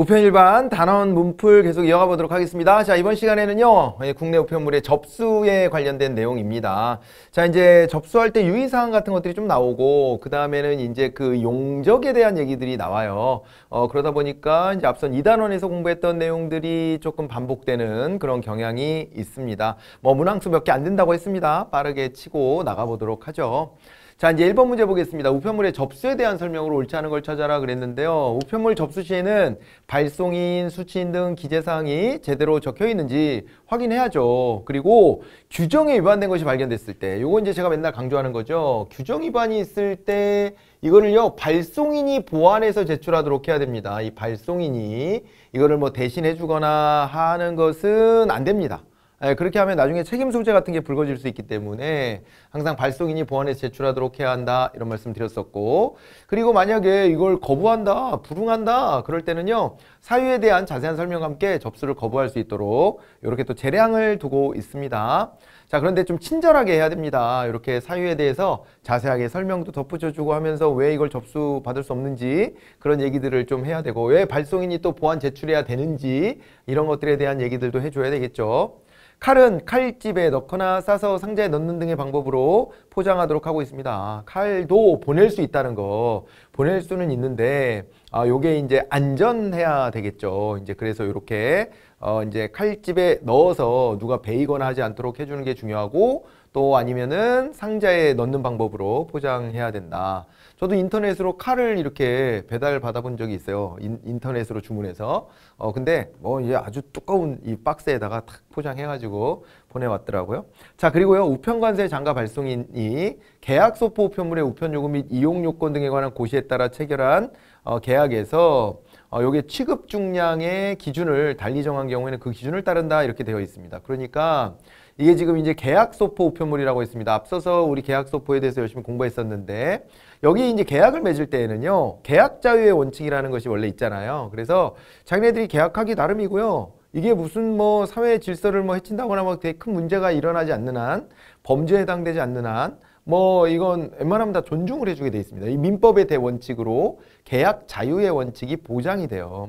우편일반 단원 문풀 계속 이어가 보도록 하겠습니다. 자, 이번 시간에는요, 예, 국내 우편물의 접수에 관련된 내용입니다. 자, 이제 접수할 때 유의사항 같은 것들이 좀 나오고, 그 다음에는 이제 그 용적에 대한 얘기들이 나와요. 어, 그러다 보니까 이제 앞선 이단원에서 공부했던 내용들이 조금 반복되는 그런 경향이 있습니다. 뭐, 문항수 몇 개 안 된다고 했습니다. 빠르게 치고 나가보도록 하죠. 자 이제 1번 문제 보겠습니다. 우편물의 접수에 대한 설명으로 옳지 않은 걸 찾아라 그랬는데요. 우편물 접수 시에는 발송인, 수취인 등 기재사항이 제대로 적혀 있는지 확인해야죠. 그리고 규정에 위반된 것이 발견됐을 때 요거 이제 제가 맨날 강조하는 거죠. 규정 위반이 있을 때 이거를요 발송인이 보완해서 제출하도록 해야 됩니다. 이 발송인이 이거를 뭐 대신해 주거나 하는 것은 안 됩니다. 예, 그렇게 하면 나중에 책임 소재 같은 게 불거질 수 있기 때문에 항상 발송인이 보안에 제출하도록 해야 한다 이런 말씀 드렸었고 그리고 만약에 이걸 거부한다 불응한다 그럴 때는요 사유에 대한 자세한 설명과 함께 접수를 거부할 수 있도록 이렇게 또 재량을 두고 있습니다 자 그런데 좀 친절하게 해야 됩니다 이렇게 사유에 대해서 자세하게 설명도 덧붙여주고 하면서 왜 이걸 접수 받을 수 없는지 그런 얘기들을 좀 해야 되고 왜 발송인이 또 보안 제출해야 되는지 이런 것들에 대한 얘기들도 해줘야 되겠죠 칼은 칼집에 넣거나 싸서 상자에 넣는 등의 방법으로 포장하도록 하고 있습니다. 아, 칼도 보낼 수 있다는 거 보낼 수는 있는데 아 요게 이제 안전해야 되겠죠. 이제 그래서 이렇게 어 이제 칼집에 넣어서 누가 베이거나 하지 않도록 해주는 게 중요하고 또 아니면은 상자에 넣는 방법으로 포장해야 된다. 저도 인터넷으로 칼을 이렇게 배달 받아본 적이 있어요. 인, 터넷으로 주문해서. 어, 근데 뭐 이제 아주 두꺼운 이 박스에다가 탁 포장해가지고 보내왔더라고요. 자, 그리고요. 우편관세 장가 발송인이 계약소포 우편물의 우편요금및 이용요건 등에 관한 고시에 따라 체결한 어, 계약에서 어, 요게 취급 중량의 기준을 달리 정한 경우에는 그 기준을 따른다 이렇게 되어 있습니다. 그러니까 이게 지금 이제 계약소포 우편물이라고 했습니다 앞서서 우리 계약소포에 대해서 열심히 공부했었는데 여기 이제 계약을 맺을 때에는요. 계약자유의 원칙이라는 것이 원래 있잖아요. 그래서 자기네들이 계약하기 나름이고요. 이게 무슨 뭐 사회 질서를 뭐 해친다거나 막 뭐 되게 큰 문제가 일어나지 않는 한 범죄에 해당되지 않는 한 뭐 이건 웬만하면 다 존중을 해주게 돼 있습니다. 이 민법의 대원칙으로 계약 자유의 원칙이 보장이 돼요.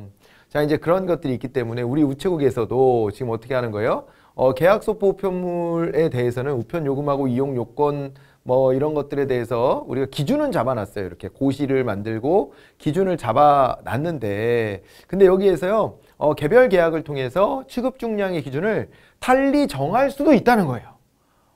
자 이제 그런 것들이 있기 때문에 우리 우체국에서도 지금 어떻게 하는 거예요? 어, 계약소 보편물에 대해서는 우편 요금하고 이용 요건 뭐 이런 것들에 대해서 우리가 기준은 잡아놨어요. 이렇게 고시를 만들고 기준을 잡아놨는데 근데 여기에서요 어, 개별 계약을 통해서 취급 중량의 기준을 달리 정할 수도 있다는 거예요.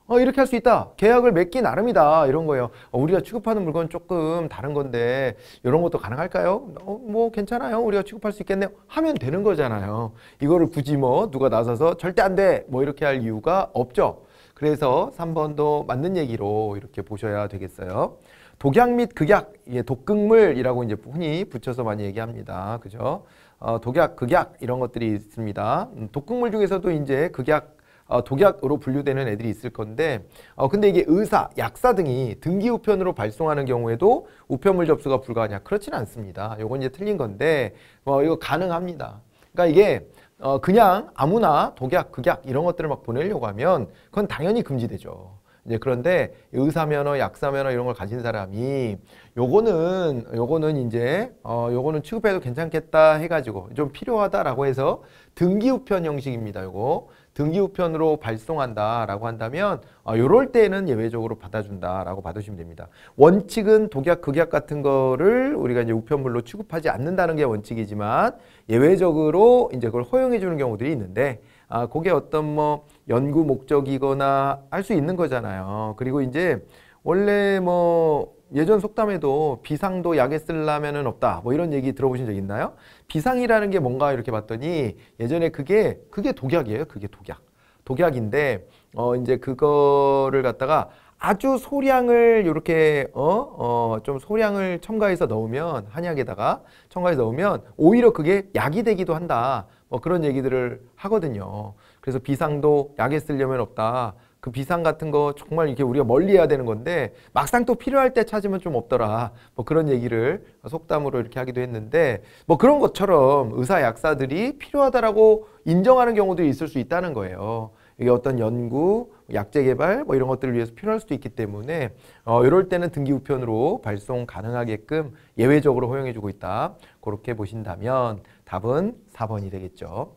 어, 이렇게 할 수 있다. 계약을 맺기 나름이다. 이런 거예요. 어, 우리가 취급하는 물건 조금 다른 건데 이런 것도 가능할까요? 어, 뭐 괜찮아요. 우리가 취급할 수 있겠네요. 하면 되는 거잖아요. 이거를 굳이 뭐 누가 나서서 절대 안 돼. 뭐 이렇게 할 이유가 없죠. 그래서 3번도 맞는 얘기로 이렇게 보셔야 되겠어요. 독약 및 극약, 이게 예, 독극물이라고 이제 흔히 붙여서 많이 얘기합니다. 그죠? 어, 독약, 극약 이런 것들이 있습니다. 음, 독극물 중에서도 이제 극약 어, 독약으로 분류되는 애들이 있을 건데 어, 근데 이게 의사, 약사 등이 등기 우편으로 발송하는 경우에도 우편물 접수가 불가하냐? 그렇지는 않습니다. 요건 이제 틀린 건데 어, 이거 가능합니다. 그러니까 이게 어, 그냥 아무나 독약, 극약 이런 것들을 막 보내려고 하면 그건 당연히 금지되죠. 이제 그런데 의사 면허, 약사 면허 이런 걸 가진 사람이 요거는 요거는 이제 어 요거는 취급해도 괜찮겠다 해가지고 좀 필요하다라고 해서 등기 우편 형식입니다. 요거 등기우편으로 발송한다라고 한다면 어, 요럴 어, 때는 예외적으로 받아준다라고 받으시면 됩니다. 원칙은 독약, 극약 같은 거를 우리가 이제 우편물로 취급하지 않는다는 게 원칙이지만 예외적으로 이제 그걸 허용해 주는 경우들이 있는데 아, 그게 어떤 뭐 연구 목적이거나 할 수 있는 거잖아요. 그리고 이제 원래 뭐 예전 속담에도 비상도 약에 쓸라면은 없다. 뭐 이런 얘기 들어보신 적 있나요? 비상이라는 게 뭔가 이렇게 봤더니 예전에 그게 그게 독약이에요. 그게 독약. 독약인데 어 이제 그거를 갖다가 아주 소량을 이렇게 어 어 좀 소량을 첨가해서 넣으면 한약에다가 첨가해서 넣으면 오히려 그게 약이 되기도 한다. 뭐 그런 얘기들을 하거든요. 그래서 비상도 약에 쓰려면 없다. 그 비상 같은 거 정말 이렇게 우리가 멀리해야 되는 건데 막상 또 필요할 때 찾으면 좀 없더라 뭐 그런 얘기를 속담으로 이렇게 하기도 했는데 뭐 그런 것처럼 의사 약사들이 필요하다라고 인정하는 경우도 있을 수 있다는 거예요. 이게 어떤 연구, 약제 개발 뭐 이런 것들을 위해서 필요할 수도 있기 때문에 어, 이럴 때는 등기 우편으로 발송 가능하게끔 예외적으로 허용해주고 있다. 그렇게 보신다면 답은 4번이 되겠죠.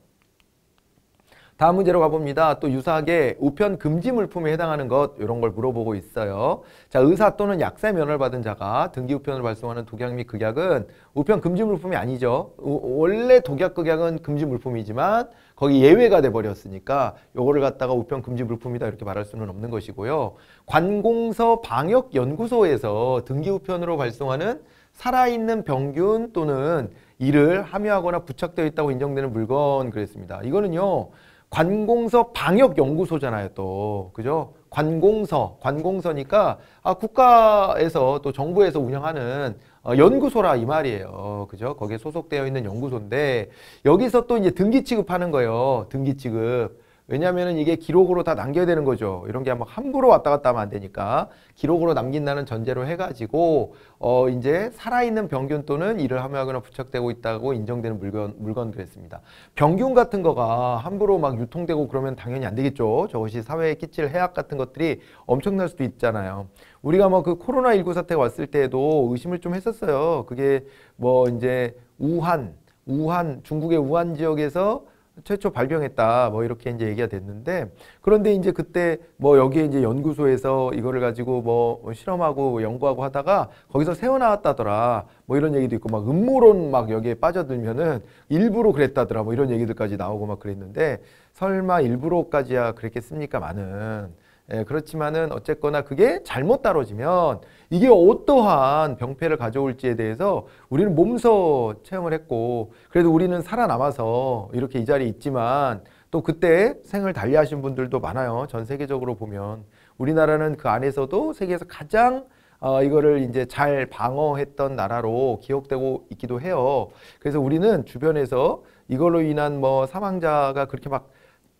다음 문제로 가봅니다. 또 유사하게 우편 금지 물품에 해당하는 것 이런 걸 물어보고 있어요. 자 의사 또는 약사 의 면허를 받은 자가 등기 우편을 발송하는 독약 및 극약은 우편 금지 물품이 아니죠. 원래 독약 극약은 금지 물품이지만 거기 예외가 돼 버렸으니까 요거를 갖다가 우편 금지 물품이다 이렇게 말할 수는 없는 것이고요. 관공서 방역 연구소에서 등기 우편으로 발송하는 살아있는 병균 또는 이를 함유하거나 부착되어 있다고 인정되는 물건 그랬습니다. 이거는요. 관공서 방역연구소잖아요, 또. 그죠? 관공서, 관공서니까 아, 국가에서 또 정부에서 운영하는 어, 연구소라 이 말이에요. 그죠? 거기에 소속되어 있는 연구소인데 여기서 또 이제 등기 취급하는 거예요. 등기 취급. 왜냐하면 이게 기록으로 다 남겨야 되는 거죠. 이런 게 함부로 왔다 갔다 하면 안 되니까 기록으로 남긴다는 전제로 해가지고 어 이제 살아있는 병균 또는 이를 함유하거나 부착되고 있다고 인정되는 물건 물건들 했습니다. 병균 같은 거가 함부로 막 유통되고 그러면 당연히 안 되겠죠. 저것이 사회에 끼칠 해악 같은 것들이 엄청날 수도 있잖아요. 우리가 뭐 그 코로나 19 사태가 왔을 때에도 의심을 좀 했었어요. 그게 뭐 이제 우한 우한 중국의 우한 지역에서 최초 발병했다 뭐 이렇게 이제 얘기가 됐는데 그런데 이제 그때 뭐 여기에 이제 연구소에서 이거를 가지고 뭐 실험하고 연구하고 하다가 거기서 새어나왔다더라 뭐 이런 얘기도 있고 막 음모론 막 여기에 빠져들면은 일부러 그랬다더라 뭐 이런 얘기들까지 나오고 막 그랬는데 설마 일부러까지야 그랬겠습니까 많은 예, 그렇지만은 어쨌거나 그게 잘못 다뤄지면 이게 어떠한 병폐를 가져올지에 대해서 우리는 몸소 체험을 했고 그래도 우리는 살아남아서 이렇게 이 자리에 있지만 또 그때 생을 달리하신 분들도 많아요. 전 세계적으로 보면 우리나라는 그 안에서도 세계에서 가장 어, 이거를 이제 잘 방어했던 나라로 기억되고 있기도 해요. 그래서 우리는 주변에서 이걸로 인한 뭐 사망자가 그렇게 막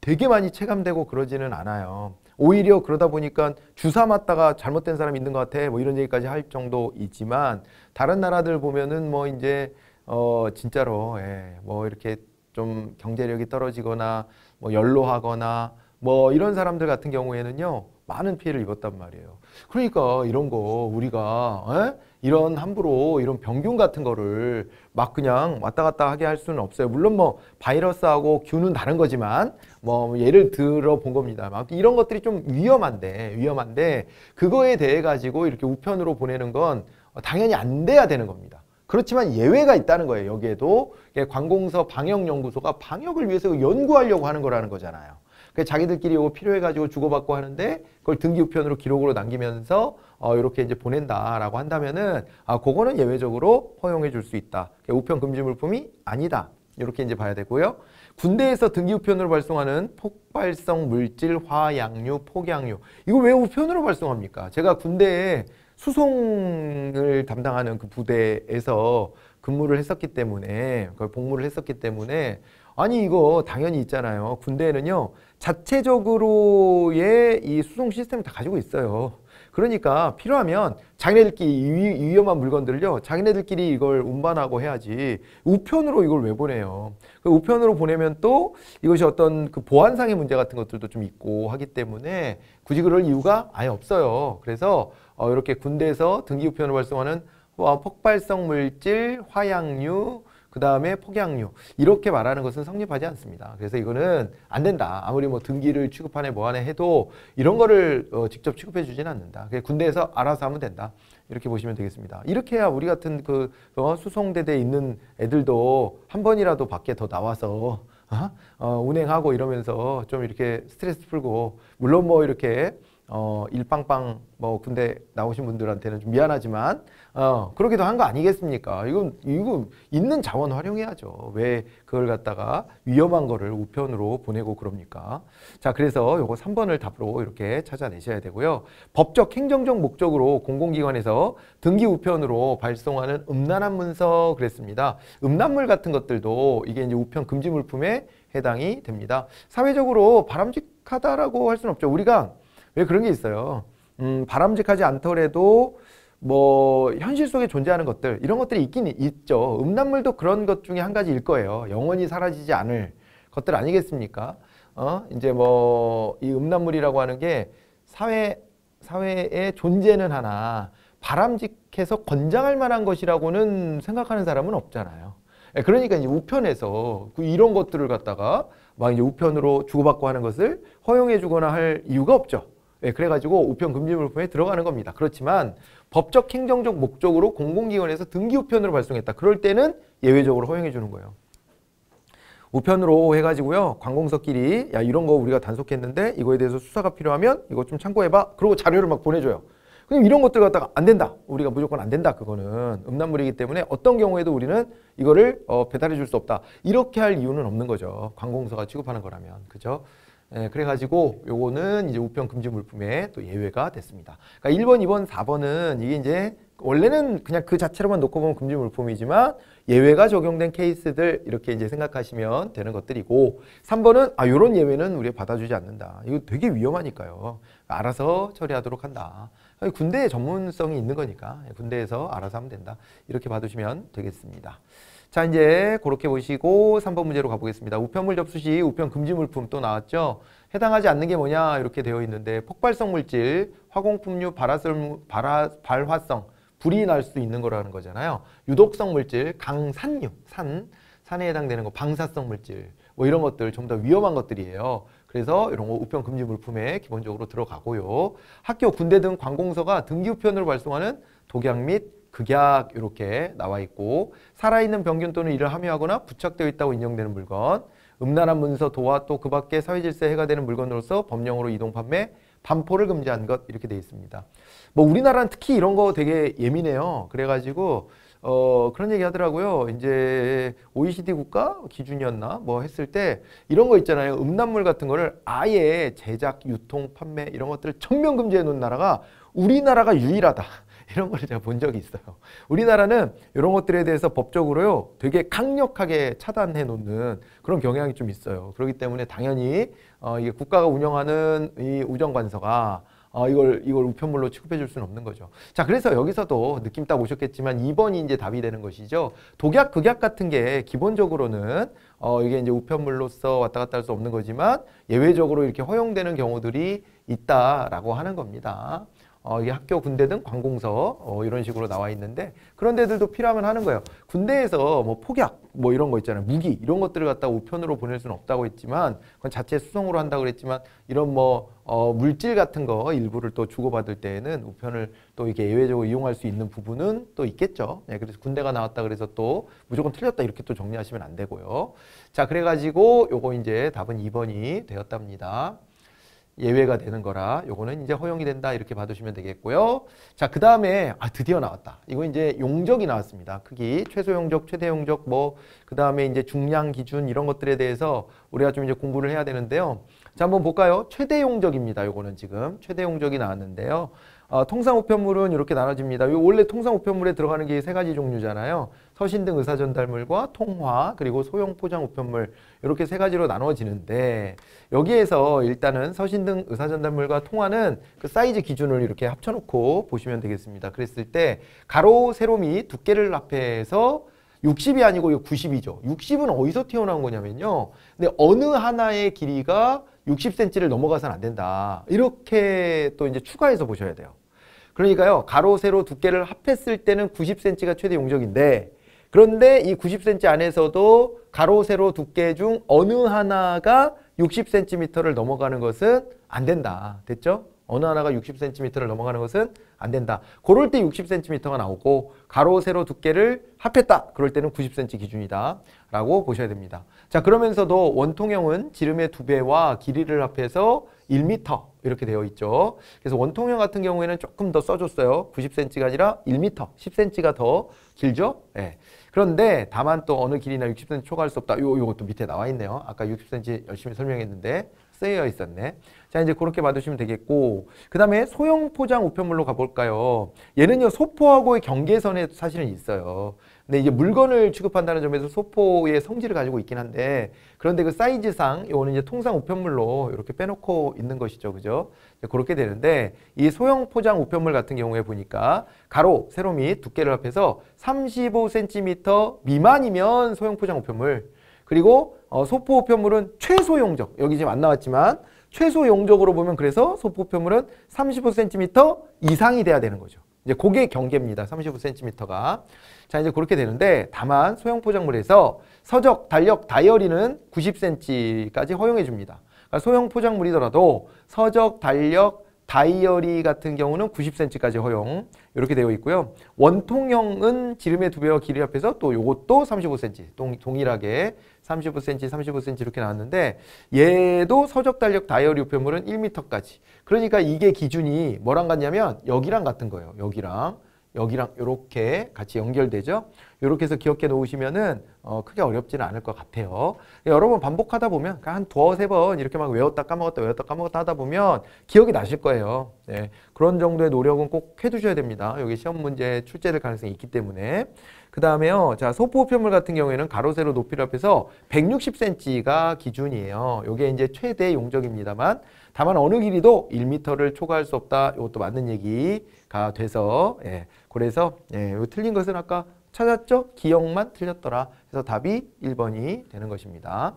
되게 많이 체감되고 그러지는 않아요. 오히려 그러다 보니까 주사 맞다가 잘못된 사람 있는 것 같아 뭐 이런 얘기까지 할 정도이지만 다른 나라들 보면은 뭐 이제 어 진짜로 예, 뭐 이렇게 좀 경제력이 떨어지거나 뭐 연로하거나 뭐 이런 사람들 같은 경우에는요 많은 피해를 입었단 말이에요. 그러니까 이런 거 우리가 예? 이런 함부로 이런 병균 같은 거를 막 그냥 왔다 갔다 하게 할 수는 없어요. 물론 뭐 바이러스하고 균은 다른 거지만 뭐 예를 들어 본 겁니다. 막 이런 것들이 좀 위험한데 위험한데 그거에 대해 가지고 이렇게 우편으로 보내는 건 당연히 안 돼야 되는 겁니다. 그렇지만 예외가 있다는 거예요. 여기에도 관공서 방역연구소가 방역을 위해서 연구하려고 하는 거라는 거잖아요. 그러니까 자기들끼리 이거 필요해가지고 주고받고 하는데 그걸 등기 우편으로 기록으로 남기면서 어, 이렇게 이제 보낸다라고 한다면은 아, 그거는 예외적으로 허용해 줄 수 있다. 그러니까 우편 금지 물품이 아니다. 이렇게 이제 봐야 되고요. 군대에서 등기 우편으로 발송하는 폭발성 물질 화약류, 폭약류. 이거 왜 우편으로 발송합니까? 제가 군대에 수송을 담당하는 그 부대에서 근무를 했었기 때문에 그 복무를 했었기 때문에 아니 이거 당연히 있잖아요. 군대에는요. 자체적으로의 이 수송 시스템을 다 가지고 있어요. 그러니까 필요하면 자기네들끼리 위험한 물건들을요. 자기네들끼리 이걸 운반하고 해야지 우편으로 이걸 왜 보내요. 그 우편으로 보내면 또 이것이 어떤 그 보안상의 문제 같은 것들도 좀 있고 하기 때문에 굳이 그럴 이유가 아예 없어요. 그래서 어, 이렇게 군대에서 등기 우편으로 발송하는 아, 폭발성 물질, 화약류, 그 다음에 폭양류 이렇게 말하는 것은 성립하지 않습니다. 그래서 이거는 안 된다. 아무리 뭐 등기를 취급하네 뭐하네 해도 이런 거를 어, 직접 취급해 주진 않는다. 군대에서 알아서 하면 된다. 이렇게 보시면 되겠습니다. 이렇게 해야 우리 같은 그 어, 수송대대에 있는 애들도 한 번이라도 밖에 더 나와서 어? 어, 운행하고 이러면서 좀 이렇게 스트레스 풀고 물론 뭐 이렇게 어, 일빵빵 뭐 군대 나오신 분들한테는 좀 미안하지만 어, 그러기도 한 거 아니겠습니까? 이건 이거 있는 자원 활용해야죠. 왜 그걸 갖다가 위험한 거를 우편으로 보내고 그럽니까? 자, 그래서 요거 3번을 답으로 이렇게 찾아내셔야 되고요. 법적 행정적 목적으로 공공기관에서 등기 우편으로 발송하는 음란한 문서 그랬습니다. 음란물 같은 것들도 이게 이제 우편 금지 물품에 해당이 됩니다. 사회적으로 바람직하다라고 할 수는 없죠. 우리가 왜 그런 게 있어요. 음, 바람직하지 않더라도 뭐 현실 속에 존재하는 것들 이런 것들이 있긴 있죠. 음란물도 그런 것 중에 한 가지일 거예요. 영원히 사라지지 않을 것들 아니겠습니까? 어? 이제 뭐 이 음란물이라고 하는 게 사회 사회의 존재는 하나 바람직해서 권장할 만한 것이라고는 생각하는 사람은 없잖아요. 예, 그러니까 이제 우편에서 그 이런 것들을 갖다가 막 이제 우편으로 주고받고 하는 것을 허용해 주거나 할 이유가 없죠. 네, 그래가지고 우편 금지 물품에 들어가는 겁니다. 그렇지만 법적 행정적 목적으로 공공기관에서 등기 우편으로 발송했다. 그럴 때는 예외적으로 허용해 주는 거예요. 우편으로 해가지고요. 관공서끼리 야 이런 거 우리가 단속했는데 이거에 대해서 수사가 필요하면 이거 좀 참고해봐. 그러고 자료를 막 보내줘요. 그럼 이런 것들 갖다가 안 된다. 우리가 무조건 안 된다. 그거는 음란물이기 때문에 어떤 경우에도 우리는 이거를 어, 배달해 줄 수 없다. 이렇게 할 이유는 없는 거죠. 관공서가 취급하는 거라면. 그죠? 예, 그래가지고 요거는 이제 우편 금지 물품에 또 예외가 됐습니다. 그러니까 1번, 2번, 4번은 이게 이제 원래는 그냥 그 자체로만 놓고 보면 금지 물품이지만 예외가 적용된 케이스들 이렇게 이제 생각하시면 되는 것들이고 3번은 아 요런 예외는 우리가 받아주지 않는다. 이거 되게 위험하니까요. 알아서 처리하도록 한다. 군대에 전문성이 있는 거니까 예, 군대에서 알아서 하면 된다. 이렇게 봐두시면 되겠습니다. 자 이제 그렇게 보시고 3번 문제로 가보겠습니다. 우편물 접수 시 우편 금지 물품 또 나왔죠. 해당하지 않는 게 뭐냐 이렇게 되어 있는데 폭발성 물질, 화공품류, 발화성, 발화, 발화성, 불이 날 수 있는 거라는 거잖아요. 유독성 물질, 강산류, 산, 산에 해당되는 거, 방사성 물질 뭐 이런 것들 좀 더 위험한 것들이에요. 그래서 이런 거 우편 금지 물품에 기본적으로 들어가고요. 학교, 군대 등 관공서가 등기 우편으로 발송하는 독약 및 극약 이렇게 나와 있고 살아있는 병균 또는 이를 함유하거나 부착되어 있다고 인정되는 물건 음란한 문서, 도화 또 그 밖에 사회질서에 해가 되는 물건으로서 법령으로 이동 판매, 반포를 금지한 것 이렇게 돼 있습니다. 뭐 우리나라는 특히 이런 거 되게 예민해요. 그래가지고 어 그런 얘기 하더라고요. 이제 OECD 국가 기준이었나 뭐 했을 때 이런 거 있잖아요. 음란물 같은 거를 아예 제작, 유통, 판매 이런 것들을 전면 금지해 놓은 나라가 우리나라가 유일하다. 이런 걸 제가 본 적이 있어요. 우리나라는 이런 것들에 대해서 법적으로요 되게 강력하게 차단해 놓는 그런 경향이 좀 있어요. 그렇기 때문에 당연히 어, 이게 국가가 운영하는 이 우정관서가 어, 이걸, 이걸 우편물로 취급해 줄 수는 없는 거죠. 자, 그래서 여기서도 느낌 딱 오셨겠지만 2번이 이제 답이 되는 것이죠. 독약, 극약 같은 게 기본적으로는 어, 이게 이제 우편물로서 왔다 갔다 할 수 없는 거지만 예외적으로 이렇게 허용되는 경우들이 있다라고 하는 겁니다. 어, 이게 학교 군대 등 관공서 어, 이런 식으로 나와 있는데 그런 데들도 필요하면 하는 거예요. 군대에서 뭐 폭약 뭐 이런 거 있잖아요. 무기 이런 것들을 갖다 우편으로 보낼 수는 없다고 했지만 그건 자체 수송으로 한다 고 그랬지만 이런 뭐 어, 물질 같은 거 일부를 또 주고받을 때에는 우편을 또 이렇게 예외적으로 이용할 수 있는 부분은 또 있겠죠. 예, 그래서 군대가 나왔다 그래서 또 무조건 틀렸다 이렇게 또 정리하시면 안 되고요. 자 그래가지고 요거 이제 답은 2번이 되었답니다. 예외가 되는 거라 요거는 이제 허용이 된다 이렇게 봐주시면 되겠고요. 자, 그 다음에 아 드디어 나왔다. 이거 이제 용적이 나왔습니다. 크기, 최소 용적, 최대 용적 뭐 그 다음에 이제 중량 기준 이런 것들에 대해서 우리가 좀 이제 공부를 해야 되는데요. 자, 한번 볼까요? 최대 용적입니다. 요거는 지금 최대 용적이 나왔는데요. 어, 통상 우편물은 이렇게 나눠집니다. 원래 통상 우편물에 들어가는 게 세 가지 종류잖아요. 서신 등 의사 전달물과 통화 그리고 소형 포장 우편물 이렇게 세 가지로 나눠지는데 여기에서 일단은 서신 등 의사 전달물과 통화는 그 사이즈 기준을 이렇게 합쳐놓고 보시면 되겠습니다. 그랬을 때 가로 세로 미 두께를 합해서 60이 아니고 90이죠. 60은 어디서 튀어나온 거냐면요. 근데 어느 하나의 길이가 60cm를 넘어가선 안 된다. 이렇게 또 이제 추가해서 보셔야 돼요. 그러니까요. 가로 세로 두께를 합했을 때는 90cm가 최대 용적인데 그런데 이 90cm 안에서도 가로 세로 두께 중 어느 하나가 60cm를 넘어가는 것은 안 된다. 됐죠? 어느 하나가 60cm를 넘어가는 것은 안 된다. 그럴 때 60cm가 나오고 가로 세로 두께를 합했다. 그럴 때는 90cm 기준이다. 라고 보셔야 됩니다. 자 그러면서도 원통형은 지름의 두배와 길이를 합해서 1m 이렇게 되어 있죠. 그래서 원통형 같은 경우에는 조금 더 써줬어요. 90cm가 아니라 1m, 10cm가 더 길죠. 예. 그런데 다만 또 어느 길이나 60cm 초과할 수 없다. 요, 요것도 밑에 나와 있네요. 아까 60cm 열심히 설명했는데 쓰여 있었네. 자, 이제 그렇게 봐주시면 되겠고 그 다음에 소형 포장 우편물로 가볼까요? 얘는요 소포하고의 경계선에 사실은 있어요. 근데 이제 물건을 취급한다는 점에서 소포의 성질을 가지고 있긴 한데 그런데 그 사이즈상 요거는 이제 통상 우편물로 이렇게 빼놓고 있는 것이죠. 그죠? 그렇게 되는데 이 소형 포장 우편물 같은 경우에 보니까 가로, 세로 및 두께를 합해서 35cm 미만이면 소형 포장 우편물 그리고 어, 소포 우편물은 최소용적 여기 지금 안 나왔지만 최소 용적으로 보면 그래서 소포표물은 35cm 이상이 돼야 되는 거죠. 이제 고게 경계입니다. 35cm가. 자, 이제 그렇게 되는데 다만 소형 포장물에서 서적, 달력, 다이어리는 90cm까지 허용해 줍니다. 그러니까 소형 포장물이더라도 서적, 달력, 다이어리 같은 경우는 90cm까지 허용 이렇게 되어 있고요. 원통형은 지름의 두 배와 길이 합해서 또이것도 35cm 동, 동일하게 35cm, 35cm 이렇게 나왔는데 얘도 서적 달력 다이어리 우편물은 1m까지. 그러니까 이게 기준이 뭐랑 같냐면 여기랑 같은 거예요. 여기랑. 여기랑 이렇게 같이 연결되죠. 이렇게 해서 기억해 놓으시면은 어, 크게 어렵지는 않을 것 같아요. 여러 분 반복하다 보면 그러니까 한 두어 세 번 이렇게 막 외웠다 까먹었다 외웠다 까먹었다 하다 보면 기억이 나실 거예요. 네, 그런 정도의 노력은 꼭 해두셔야 됩니다. 여기 시험 문제 출제될 가능성이 있기 때문에. 그 다음에요. 자, 소포 우편물 같은 경우에는 가로, 세로, 높이를 합해서 160cm가 기준이에요. 요게 이제 최대 용적입니다만 다만 어느 길이도 1m를 초과할 수 없다. 이것도 맞는 얘기가 돼서 예. 그래서 예, 틀린 것은 아까 찾았죠? 기억만 틀렸더라. 그래서 답이 1번이 되는 것입니다.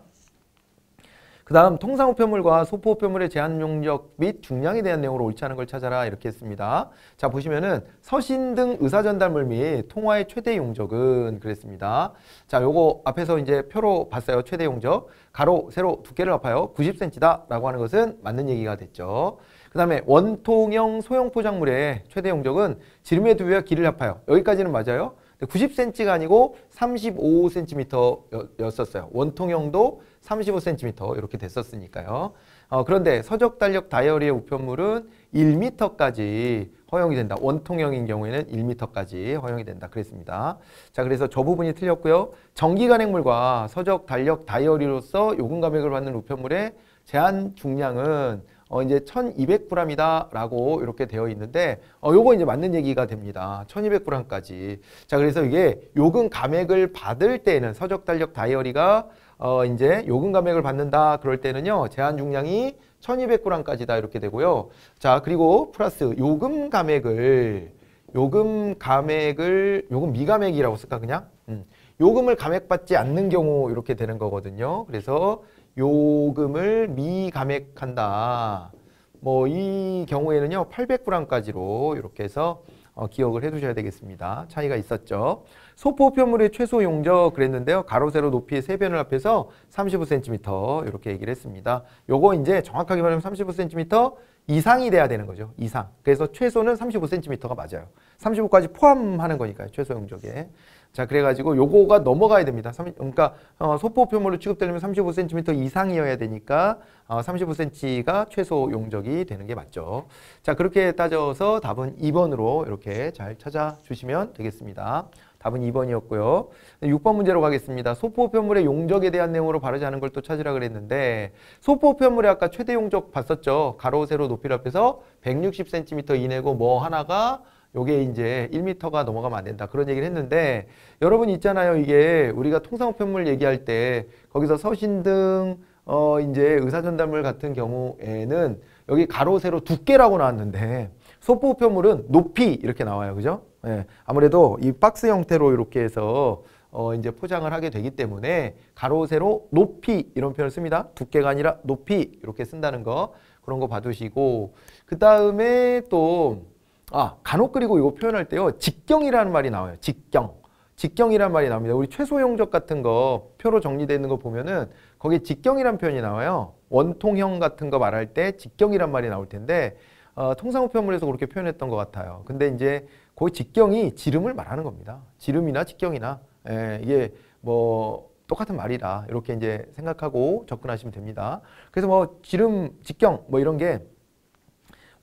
그 다음 통상우편물과 소포우편물의 제한 용적및 중량에 대한 내용으로 옳지 않은 걸 찾아라 이렇게 했습니다. 자 보시면은 서신 등 의사전달물 및 통화의 최대 용적은 그랬습니다. 자 요거 앞에서 이제 표로 봤어요. 최대 용적. 가로, 세로 두께를 합하여 90cm다 라고 하는 것은 맞는 얘기가 됐죠. 그 다음에 원통형 소형 포장물의 최대 용적은 지름의 두배와 길을 합하여 여기까지는 맞아요. 90cm가 아니고 35cm였었어요. 원통형도 35cm 이렇게 됐었으니까요. 어, 그런데 서적 달력 다이어리의 우편물은 1m까지 허용이 된다. 원통형인 경우에는 1m까지 허용이 된다. 그랬습니다. 자, 그래서 저 부분이 틀렸고요. 정기간행물과 서적 달력 다이어리로서 요금 감액을 받는 우편물의 제한 중량은 어, 이제 1200g이다 라고 이렇게 되어 있는데 어, 요거 이제 맞는 얘기가 됩니다. 1200g까지. 자, 그래서 이게 요금 감액을 받을 때는 서적 달력 다이어리가 어, 이제 요금 감액을 받는다 그럴 때는요. 제한 중량이 1200g까지다 이렇게 되고요. 자, 그리고 플러스 요금 감액을 요금 감액을 요금 미감액이라고 쓸까 그냥? 음. 요금을 감액받지 않는 경우 이렇게 되는 거거든요. 그래서 요금을 미감액한다. 뭐 이 경우에는요 팔백0람까지로 이렇게 해서 어, 기억을 해두셔야 되겠습니다. 차이가 있었죠. 소포표물의 최소 용적 그랬는데요. 가로 세로 높이의 세 변을 합해서 35cm 이렇게 얘기를 했습니다. 요거 이제 정확하게 말하면 35cm 이상이 돼야 되는 거죠. 이상. 그래서 최소는 35cm가 맞아요. 35까지 포함하는 거니까요. 최소 용적에. 자 그래가지고 요거가 넘어가야 됩니다. 3 그러니까 어, 소포표물로 취급되려면 35cm 이상이어야 되니까 어, 35cm가 최소 용적이 되는 게 맞죠. 자 그렇게 따져서 답은 2번으로 이렇게 잘 찾아주시면 되겠습니다. 답은 2번이었고요. 6번 문제로 가겠습니다. 소포표물의 용적에 대한 내용으로 바르지 않은 걸 또 찾으라 그랬는데 소포표물의 아까 최대 용적 봤었죠. 가로 세로 높이를 합해서 160cm 이내고 뭐 하나가 요게 이제 1m가 넘어가면 안 된다. 그런 얘기를 했는데 여러분 있잖아요. 이게 우리가 통상우편물 얘기할 때 거기서 서신 등 어, 이제 의사전담물 같은 경우에는 여기 가로 세로 두께라고 나왔는데 소포우편물은 높이 이렇게 나와요. 그죠? 예. 아무래도 이 박스 형태로 이렇게 해서 어, 이제 포장을 하게 되기 때문에 가로 세로 높이 이런 표현을 씁니다. 두께가 아니라 높이 이렇게 쓴다는 거 그런 거 봐두시고 그 다음에 또 아, 간혹 그리고 이거 표현할 때요. 직경이라는 말이 나와요. 직경. 직경이란 말이 나옵니다. 우리 최소용적 같은 거 표로 정리되어 있는 거 보면은 거기에 직경이란 표현이 나와요. 원통형 같은 거 말할 때 직경이란 말이 나올 텐데 어, 통상우편물에서 그렇게 표현했던 것 같아요. 근데 이제 그 직경이 지름을 말하는 겁니다. 지름이나 직경이나 예, 이게 뭐 똑같은 말이다 이렇게 이제 생각하고 접근하시면 됩니다. 그래서 뭐 지름, 직경 뭐 이런 게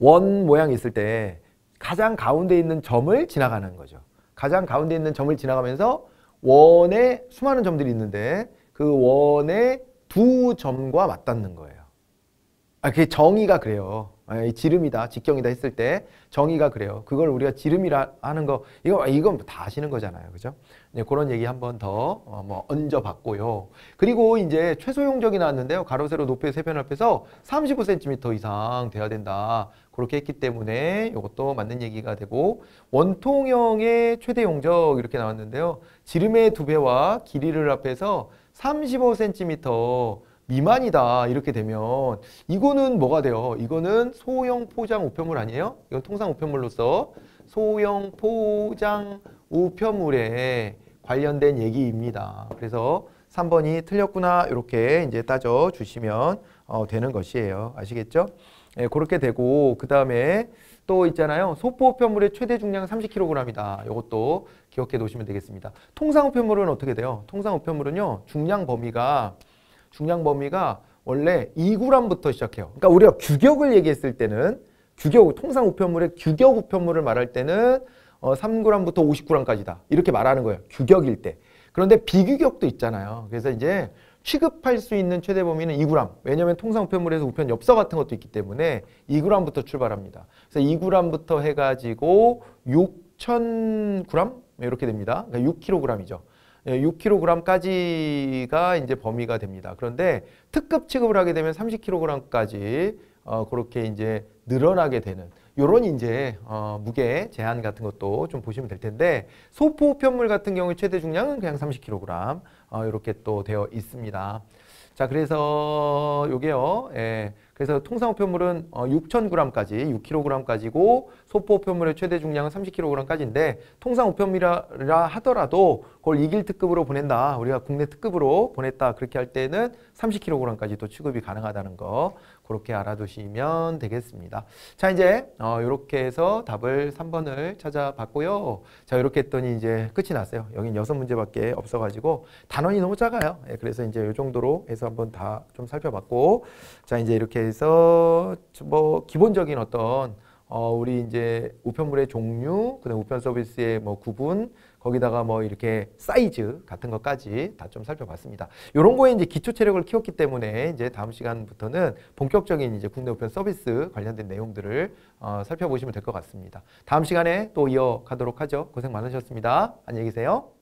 원 모양이 있을 때 가장 가운데 있는 점을 지나가는 거죠. 가장 가운데 있는 점을 지나가면서 원에 수많은 점들이 있는데 그원에두 점과 맞닿는 거예요. 아, 그게 정의가 그래요. 아, 지름이다, 직경이다 했을 때 정의가 그래요. 그걸 우리가 지름이라 하는 거, 이거, 이건 다 아시는 거잖아요. 그죠? 네, 그런 얘기 한 번 더, 어, 뭐, 얹어봤고요. 그리고 이제 최소용적이 나왔는데요. 가로, 세로, 높이 세변 앞에서 35cm 이상 돼야 된다. 그렇게 했기 때문에 이것도 맞는 얘기가 되고 원통형의 최대 용적 이렇게 나왔는데요. 지름의 두 배와 길이를 합해서 35cm 미만이다 이렇게 되면 이거는 뭐가 돼요? 이거는 소형 포장 우편물 아니에요? 이건 통상 우편물로서 소형 포장 우편물에 관련된 얘기입니다. 그래서 3번이 틀렸구나 이렇게 이제 따져 주시면 어, 되는 것이에요. 아시겠죠? 예, 그렇게 되고 그 다음에 또 있잖아요. 소포 우편물의 최대 중량 30kg이다. 이것도 기억해 놓으시면 되겠습니다. 통상 우편물은 어떻게 돼요? 통상 우편물은요. 중량 범위가 중량 범위가 원래 2g부터 시작해요. 그러니까 우리가 규격을 얘기했을 때는 규격 통상 우편물의 규격 우편물을 말할 때는 어, 3g부터 50g까지다. 이렇게 말하는 거예요. 규격일 때. 그런데 비규격도 있잖아요. 그래서 이제 취급할 수 있는 최대 범위는 2g. 왜냐하면 통상 우편물에서 우편 엽서 같은 것도 있기 때문에 2g부터 출발합니다. 그래서 2g부터 해가지고 6,000g 이렇게 됩니다. 그러니까 6kg이죠. 6kg까지가 예, 이제 범위가 됩니다. 그런데 특급 취급을 하게 되면 30kg까지 어, 그렇게 이제 늘어나게 되는 요런 이제 어, 무게 제한 같은 것도 좀 보시면 될 텐데 소포 우편물 같은 경우 최대 중량은 그냥 30kg. 어, 이렇게 또 되어 있습니다. 자, 그래서 요게요. 예, 그래서 통상 우표물은 어, 6,000g까지, 6kg까지고 소포 우표물의 최대 중량은 30kg까지인데 통상 우표물이라 하더라도 그걸 이길 특급으로 보낸다. 우리가 국내 특급으로 보냈다. 그렇게 할 때는 30kg까지 또 취급이 가능하다는 거. 그렇게 알아두시면 되겠습니다. 자 이제 어, 이렇게 해서 답을 3번을 찾아봤고요. 자 이렇게 했더니 이제 끝이 났어요. 여긴 6문제밖에 없어가지고 단원이 너무 작아요. 예, 그래서 이제 이 정도로 해서 한번 다 좀 살펴봤고 자 이제 이렇게 해서 뭐 기본적인 어떤 어, 우리 이제 우편물의 종류, 그다음 우편 서비스의 뭐 구분, 거기다가 뭐 이렇게 사이즈 같은 것까지 다 좀 살펴봤습니다. 이런 거에 이제 기초 체력을 키웠기 때문에 이제 다음 시간부터는 본격적인 이제 국내 우편 서비스 관련된 내용들을 어, 살펴보시면 될 것 같습니다. 다음 시간에 또 이어가도록 하죠. 고생 많으셨습니다. 안녕히 계세요.